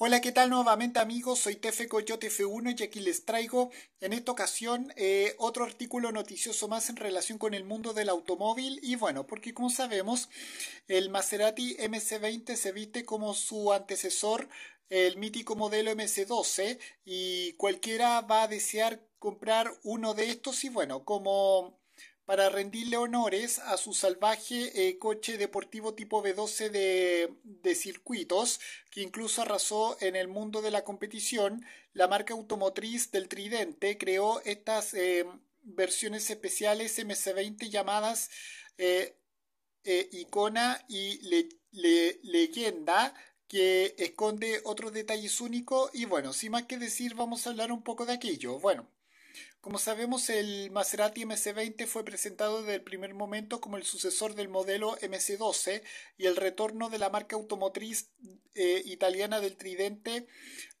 Hola, ¿qué tal nuevamente amigos? Soy Tefe Coyote F1 y aquí les traigo en esta ocasión eh, otro artículo noticioso más en relación con el mundo del automóvil y bueno, porque como sabemos el Maserati MC20 se viste como su antecesor el mítico modelo MC12 y cualquiera va a desear comprar uno de estos y bueno, como para rendirle honores a su salvaje eh, coche deportivo tipo B12 de, circuitos, que incluso arrasó en el mundo de la competición. La marca automotriz del Tridente creó estas eh, versiones especiales MC20 llamadas eh, Icona y Leyenda, que esconde otros detalles únicos. Y bueno, sin más que decir, vamos a hablar un poco de aquello. Bueno. Como sabemos, el Maserati MC20 fue presentado desde el primer momento como el sucesor del modelo MC12 y el retorno de la marca automotriz eh, italiana del Tridente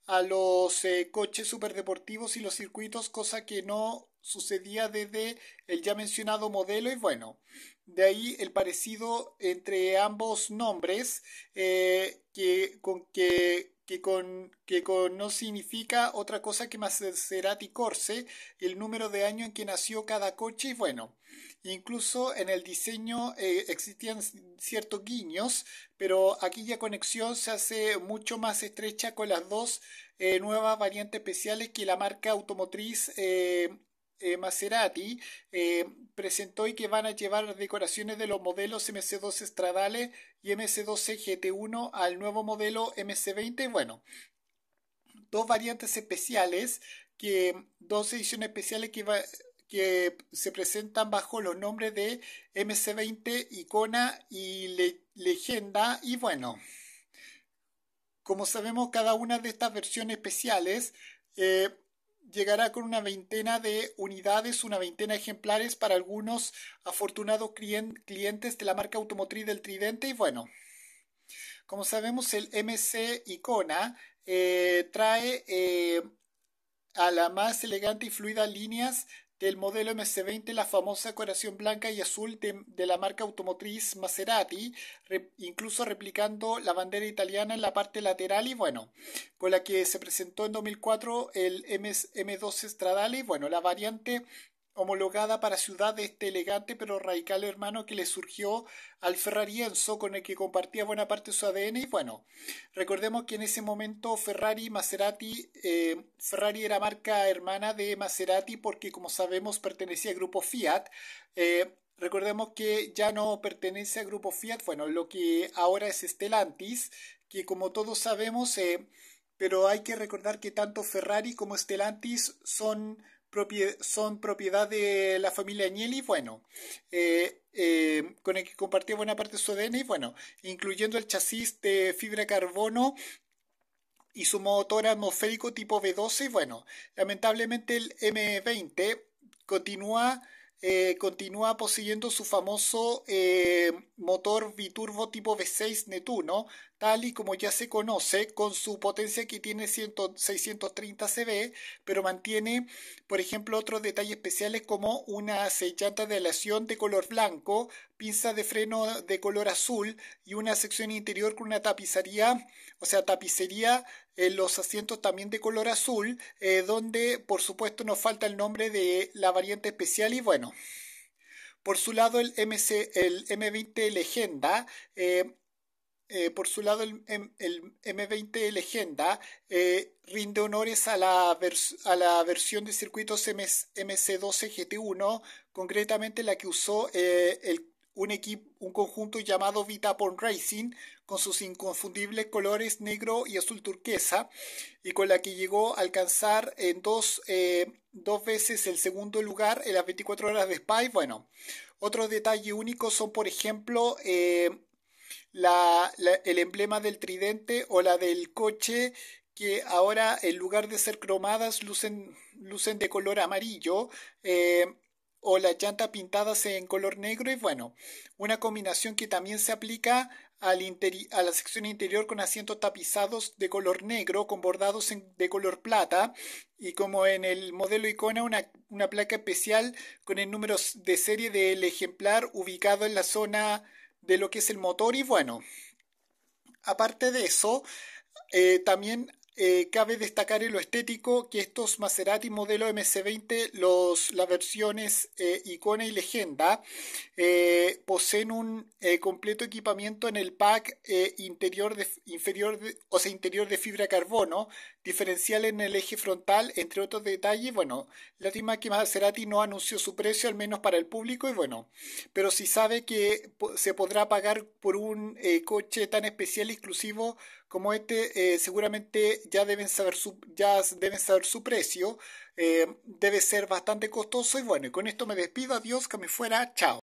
a los eh, coches superdeportivos y los circuitos, cosa que no sucedía desde el ya mencionado modelo y bueno, de ahí el parecido entre ambos nombres eh, que, con que que con, que no significa otra cosa que Maserati Corse, el número de año en que nació cada coche y bueno, incluso en el diseño eh, existían ciertos guiños, pero aquella conexión se hace mucho más estrecha con las dos eh, nuevas variantes especiales que la marca automotriz eh, eh, Maserati eh, presentó y que van a llevar las decoraciones de los modelos MC2 Stradale y MC12 GT1 al nuevo modelo MC20. Bueno, dos variantes especiales, que, dos ediciones especiales que, se presentan bajo los nombres de MC20, Icona y Legenda. Y bueno, como sabemos, cada una de estas versiones especiales eh, llegará con una veintena de unidades, una veintena de ejemplares para algunos afortunados clientes de la marca automotriz del Tridente. Y bueno, como sabemos, el MC Icona eh, trae eh, a la más elegante y fluida líneas del modelo MC20 la famosa decoración blanca y azul de, la marca automotriz Maserati, incluso replicando la bandera italiana en la parte lateral y bueno, con la que se presentó en 2004 el M, M12 Stradale y bueno, la variante homologada para ciudad de este elegante pero radical hermano que le surgió al Ferrari con el que compartía buena parte de su ADN. Y bueno, recordemos que en ese momento Ferrari, Maserati, eh, Ferrari era marca hermana de Maserati porque, como sabemos, pertenecía al grupo Fiat. Eh, recordemos que ya no pertenece al grupo Fiat, bueno, lo que ahora es Stellantis, que como todos sabemos, eh, pero hay que recordar que tanto Ferrari como Stellantis son son propiedad de la familia Agnelli, bueno, eh, eh, con el que compartía buena parte de su ADN, bueno, incluyendo el chasis de fibra carbono y su motor atmosférico tipo v 12 bueno, lamentablemente el M20 continúa... Eh, continúa poseyendo su famoso motor biturbo tipo V6 Netuno, tal y como ya se conoce, con su potencia que tiene 630 CV, pero mantiene, por ejemplo, otros detalles especiales como una llantas de aleación de color blanco, pinza de freno de color azul y una sección interior con una tapicería o sea, tapicería en los asientos también de color azul, eh, donde por supuesto nos falta el nombre de la variante especial y bueno. Por su lado, el, MC, el M20 Legenda eh, eh, por su lado, el, M20 Legenda eh, rinde honores a la, a la, versión de circuitos MC12 GT1, concretamente la que usó eh, un, equipo, un conjunto llamado Vitapon Racing, con sus inconfundibles colores negro y azul turquesa, y con la que llegó a alcanzar en dos, veces el segundo lugar en las 24 horas de Spa. bueno, otro detalle único son, por ejemplo, el emblema del tridente o la del coche que ahora en lugar de ser cromadas lucen, lucen de color amarillo eh, o las llantas pintadas en color negro y bueno, una combinación que también se aplica al a la sección interior con asientos tapizados de color negro con bordados de color plata y como en el modelo icona una, una placa especial con el número de serie del ejemplar ubicado en la zona de lo que es el motor y bueno, aparte de eso, eh, también eh, cabe destacar en lo estético que estos Maserati modelo MC20, los, las versiones eh, Icona y Legenda, poseen un completo equipamiento en el pack interior de, inferior o sea, interior de fibra carbono diferencial en el eje frontal, entre otros detalles. Bueno, lástima que Maserati no anunció su precio, al menos para el público, y bueno, pero si sabe que se podrá pagar por un eh, coche tan especial y exclusivo como este, eh, seguramente ya deben saber su, ya deben saber su precio. Eh, debe ser bastante costoso y bueno, con esto me despido. Adiós, que me fuera. Chao.